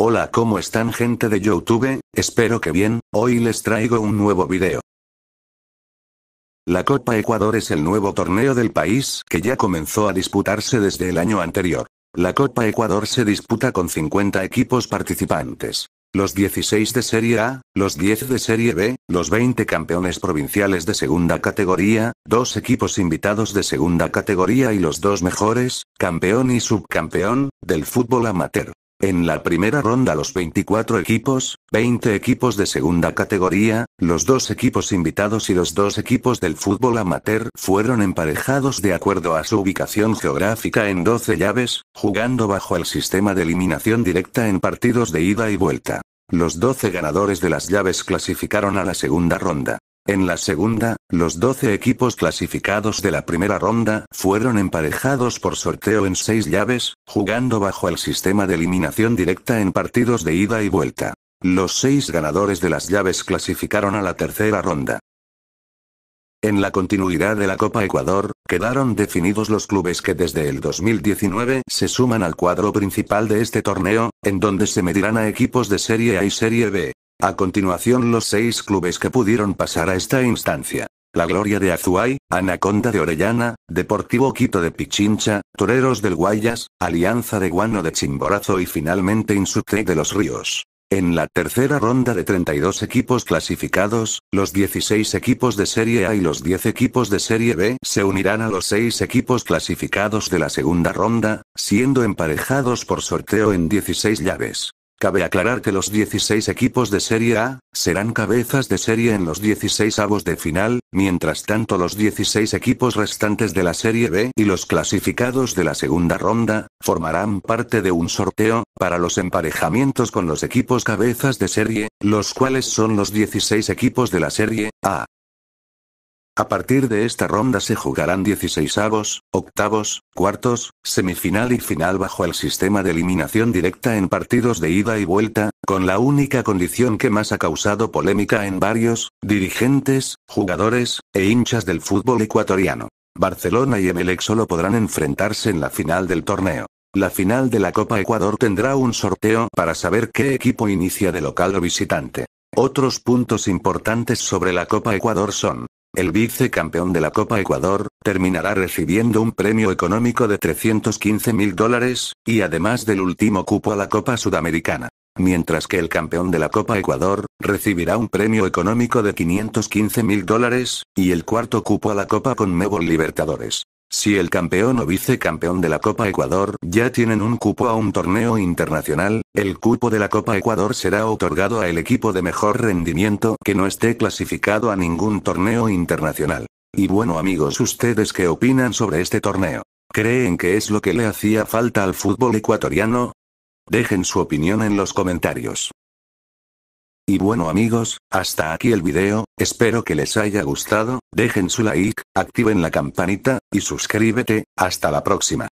Hola ¿cómo están gente de Youtube? Espero que bien, hoy les traigo un nuevo video. La Copa Ecuador es el nuevo torneo del país que ya comenzó a disputarse desde el año anterior. La Copa Ecuador se disputa con 50 equipos participantes. Los 16 de Serie A, los 10 de Serie B, los 20 campeones provinciales de segunda categoría, dos equipos invitados de segunda categoría y los dos mejores, campeón y subcampeón, del fútbol amateur. En la primera ronda los 24 equipos, 20 equipos de segunda categoría, los dos equipos invitados y los dos equipos del fútbol amateur fueron emparejados de acuerdo a su ubicación geográfica en 12 llaves, jugando bajo el sistema de eliminación directa en partidos de ida y vuelta. Los 12 ganadores de las llaves clasificaron a la segunda ronda. En la segunda, los 12 equipos clasificados de la primera ronda fueron emparejados por sorteo en seis llaves, jugando bajo el sistema de eliminación directa en partidos de ida y vuelta. Los seis ganadores de las llaves clasificaron a la tercera ronda. En la continuidad de la Copa Ecuador, quedaron definidos los clubes que desde el 2019 se suman al cuadro principal de este torneo, en donde se medirán a equipos de Serie A y Serie B. A continuación los seis clubes que pudieron pasar a esta instancia. La Gloria de Azuay, Anaconda de Orellana, Deportivo Quito de Pichincha, Toreros del Guayas, Alianza de Guano de Chimborazo y finalmente Insute de los Ríos. En la tercera ronda de 32 equipos clasificados, los 16 equipos de Serie A y los 10 equipos de Serie B se unirán a los 6 equipos clasificados de la segunda ronda, siendo emparejados por sorteo en 16 llaves. Cabe aclarar que los 16 equipos de Serie A serán cabezas de serie en los 16 avos de final, mientras tanto los 16 equipos restantes de la Serie B y los clasificados de la segunda ronda formarán parte de un sorteo para los emparejamientos con los equipos cabezas de serie, los cuales son los 16 equipos de la Serie A. A partir de esta ronda se jugarán 16 avos, octavos, cuartos, semifinal y final bajo el sistema de eliminación directa en partidos de ida y vuelta, con la única condición que más ha causado polémica en varios, dirigentes, jugadores, e hinchas del fútbol ecuatoriano. Barcelona y Emelec solo podrán enfrentarse en la final del torneo. La final de la Copa Ecuador tendrá un sorteo para saber qué equipo inicia de local o visitante. Otros puntos importantes sobre la Copa Ecuador son, el vicecampeón de la Copa Ecuador, terminará recibiendo un premio económico de 315 mil dólares, y además del último cupo a la Copa Sudamericana. Mientras que el campeón de la Copa Ecuador, recibirá un premio económico de 515 mil dólares, y el cuarto cupo a la Copa con Mebol Libertadores. Si el campeón o vicecampeón de la Copa Ecuador ya tienen un cupo a un torneo internacional, el cupo de la Copa Ecuador será otorgado al equipo de mejor rendimiento que no esté clasificado a ningún torneo internacional. Y bueno amigos, ¿ustedes qué opinan sobre este torneo? ¿Creen que es lo que le hacía falta al fútbol ecuatoriano? Dejen su opinión en los comentarios. Y bueno amigos, hasta aquí el video, espero que les haya gustado, dejen su like, activen la campanita, y suscríbete, hasta la próxima.